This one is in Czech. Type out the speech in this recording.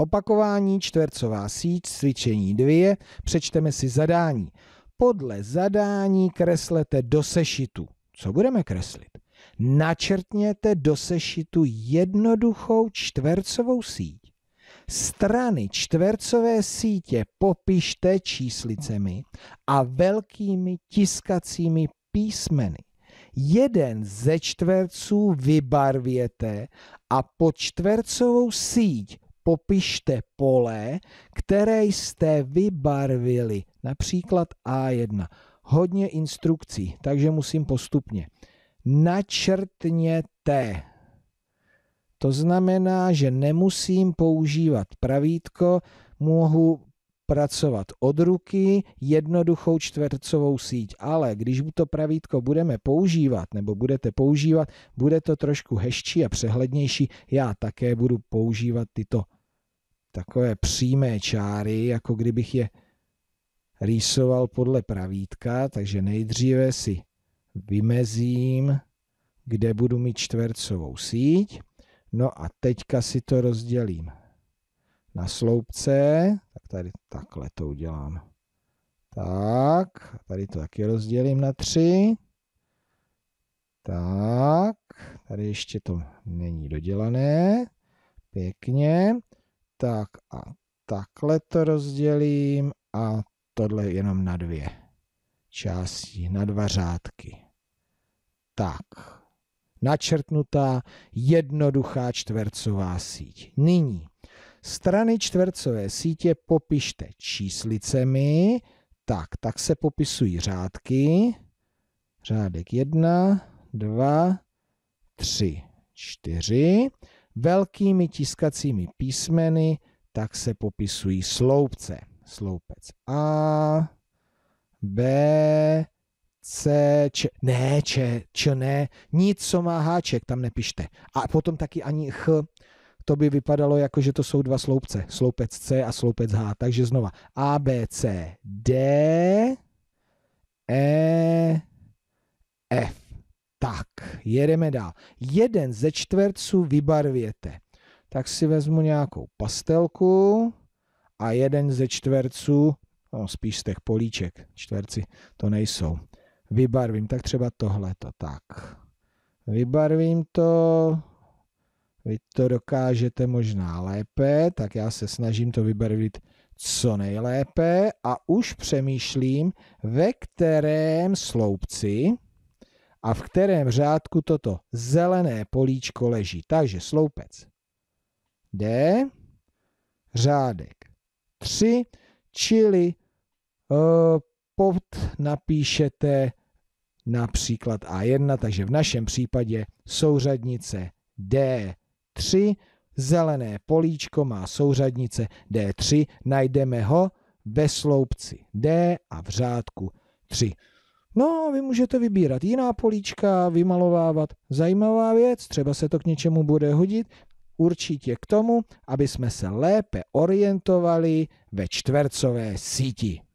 Opakování, čtvercová síť, cvičení dvě. přečteme si zadání. Podle zadání kreslete do sešitu. Co budeme kreslit? Načrtněte do sešitu jednoduchou čtvercovou síť. Strany čtvercové sítě popište číslicemi a velkými tiskacími písmeny. Jeden ze čtverců vybarvěte a pod čtvercovou síť popište pole, které jste vybarvili, například A1. Hodně instrukcí, takže musím postupně. Načrtněte. To znamená, že nemusím používat pravítko, mohu pracovat od ruky jednoduchou čtvercovou síť, ale když to pravítko budeme používat nebo budete používat, bude to trošku hezčí a přehlednější. Já také budu používat tyto takové přímé čáry, jako kdybych je rýsoval podle pravítka, takže nejdříve si vymezím, kde budu mít čtvercovou síť. No a teďka si to rozdělím na sloupce, tak tady takhle to udělám. Tak, tady to taky rozdělím na tři. Tak, tady ještě to není dodělané. Pěkně tak a takhle to rozdělím a tohle jenom na dvě části, na dva řádky. Tak, načrtnutá jednoduchá čtvercová síť. Nyní strany čtvercové sítě popište číslicemi, tak, tak se popisují řádky. Řádek 1, 2, 3, 4 Velkými tiskacími písmeny tak se popisují sloupce. Sloupec A, B, C, Č, ne, Č, Č, ne, nic, co má háček, tam nepište. A potom taky ani H, to by vypadalo jako, že to jsou dva sloupce, sloupec C a sloupec H. Takže znova A, B, C, D, E, jedeme dál. Jeden ze čtverců vybarvěte. Tak si vezmu nějakou pastelku a jeden ze čtverců, no spíš z těch políček, čtverci to nejsou, vybarvím. Tak třeba tohleto, tak. Vybarvím to, vy to dokážete možná lépe, tak já se snažím to vybarvit co nejlépe a už přemýšlím, ve kterém sloupci a v kterém řádku toto zelené políčko leží. Takže sloupec D, řádek 3, čili e, eh, pod napíšete například A1, takže v našem případě souřadnice D3, zelené políčko má souřadnice D3, najdeme ho ve sloupci D a v řádku 3. No, vy můžete vybírat jiná políčka, vymalovávat. Zajímavá věc, třeba se to k něčemu bude hodit, určitě k tomu, aby jsme se lépe orientovali ve čtvercové síti.